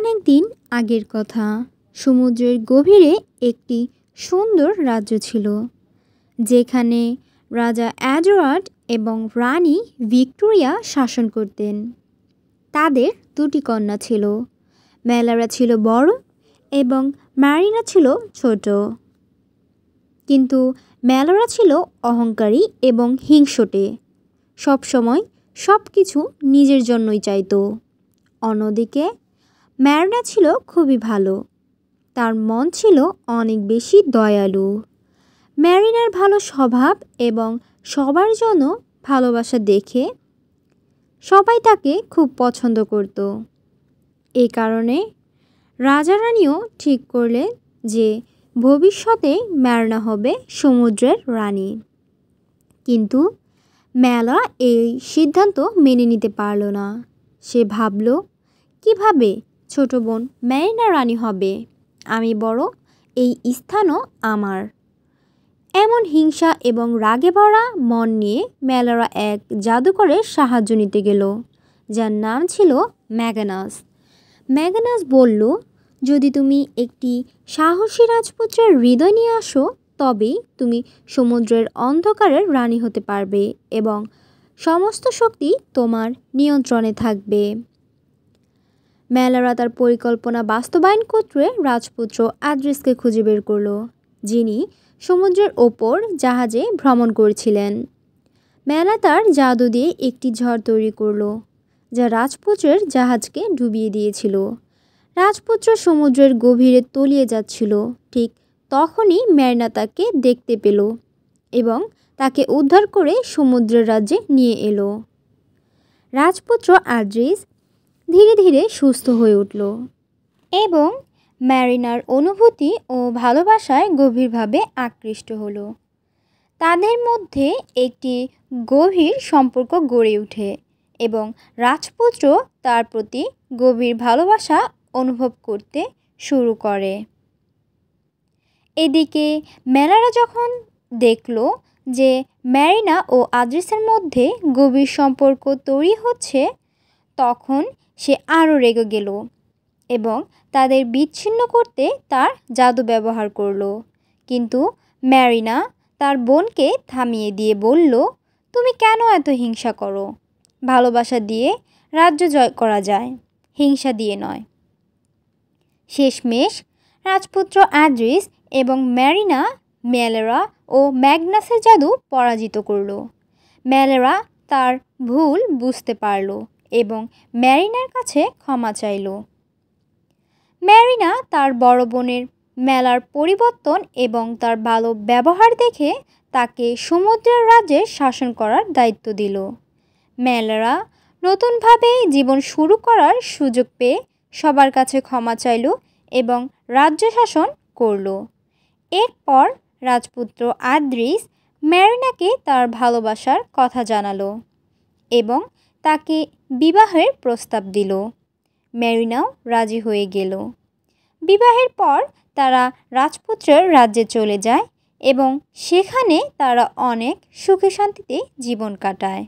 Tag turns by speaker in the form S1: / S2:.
S1: অনেক দিন আগের কথা সমুদ্রের গভীরে একটি সুন্দর রাজ্য ছিল যেখানে রাজা অ্যাডওয়ার্ড এবং রানী ভিক্টোরিয়া শাসন করতেন তাদের দুটি কন্যা ছিল মেলারা ছিল বড় এবং ম্যারিনা ছিল ছোট কিন্তু মেলারা ছিল অহংকারী এবং হিংসটে সবসময় সব কিছু নিজের জন্যই চাইতো অন্যদিকে ম্যারনা ছিল খুবই ভালো তার মন ছিল অনেক বেশি দয়ালু ম্যারিনার ভালো স্বভাব এবং সবার জন্য ভালোবাসা দেখে সবাই তাকে খুব পছন্দ করত এ কারণে রাজারানীও ঠিক করলেন যে ভবিষ্যতে ম্যারনা হবে সমুদ্রের রানী কিন্তু মেলা এই সিদ্ধান্ত মেনে নিতে পারল না সে ভাবল কিভাবে ছোট বোন মেরিনা রানী হবে আমি বড় এই স্থানও আমার এমন হিংসা এবং রাগে ভরা মন নিয়ে মেলারা এক জাদুকরের সাহায্য নিতে গেল যার নাম ছিল ম্যাগানাস ম্যাগানাস বলল যদি তুমি একটি সাহসী রাজপুত্রের হৃদয় নিয়ে আসো তবেই তুমি সমুদ্রের অন্ধকারের রানী হতে পারবে এবং সমস্ত শক্তি তোমার নিয়ন্ত্রণে থাকবে মেলারা তার পরিকল্পনা বাস্তবায়ন করতে রাজপুত্র আদ্রিসকে খুঁজে বের করল যিনি সমুদ্রের ওপর জাহাজে ভ্রমণ করছিলেন মেলা তার জাদু দিয়ে একটি ঝড় তৈরি করল যা রাজপুত্রের জাহাজকে ডুবিয়ে দিয়েছিল রাজপুত্র সমুদ্রের গভীরে তলিয়ে যাচ্ছিল ঠিক তখনই মেরনা তাকে দেখতে পেল এবং তাকে উদ্ধার করে সমুদ্রের রাজ্যে নিয়ে এলো রাজপুত্র আদ্রিস ধীরে ধীরে সুস্থ হয়ে উঠল এবং ম্যারিনার অনুভূতি ও ভালোবাসায় গভীরভাবে আকৃষ্ট হলো তাদের মধ্যে একটি গভীর সম্পর্ক গড়ে ওঠে এবং রাজপুত্র তার প্রতি গভীর ভালোবাসা অনুভব করতে শুরু করে এদিকে মেলারা যখন দেখল যে ম্যারিনা ও আদ্রিসের মধ্যে গভীর সম্পর্ক তৈরি হচ্ছে তখন সে আরও রেগে গেল এবং তাদের বিচ্ছিন্ন করতে তার জাদু ব্যবহার করল কিন্তু ম্যারিনা তার বোনকে থামিয়ে দিয়ে বলল তুমি কেন এত হিংসা করো ভালোবাসা দিয়ে রাজ্য জয় করা যায় হিংসা দিয়ে নয় শেষমেশ রাজপুত্র অ্যাড্রিস এবং ম্যারিনা ম্যালেরা ও ম্যাগনাসের জাদু পরাজিত করল ম্যালেরা তার ভুল বুঝতে পারল এবং ম্যারিনার কাছে ক্ষমা চাইল ম্যারিনা তার বড় বোনের মেলার পরিবর্তন এবং তার ভালো ব্যবহার দেখে তাকে সমুদ্রের রাজ্যে শাসন করার দায়িত্ব দিল মেলারা নতুনভাবে জীবন শুরু করার সুযোগ পেয়ে সবার কাছে ক্ষমা চাইল এবং রাজ্য শাসন করল এরপর রাজপুত্র আদ্রিস ম্যারিনাকে তার ভালোবাসার কথা জানালো এবং তাকে বিবাহের প্রস্তাব দিল ম্যারিনাও রাজি হয়ে গেল বিবাহের পর তারা রাজপুত্রের রাজ্যে চলে যায় এবং সেখানে তারা অনেক সুখে শান্তিতে জীবন কাটায়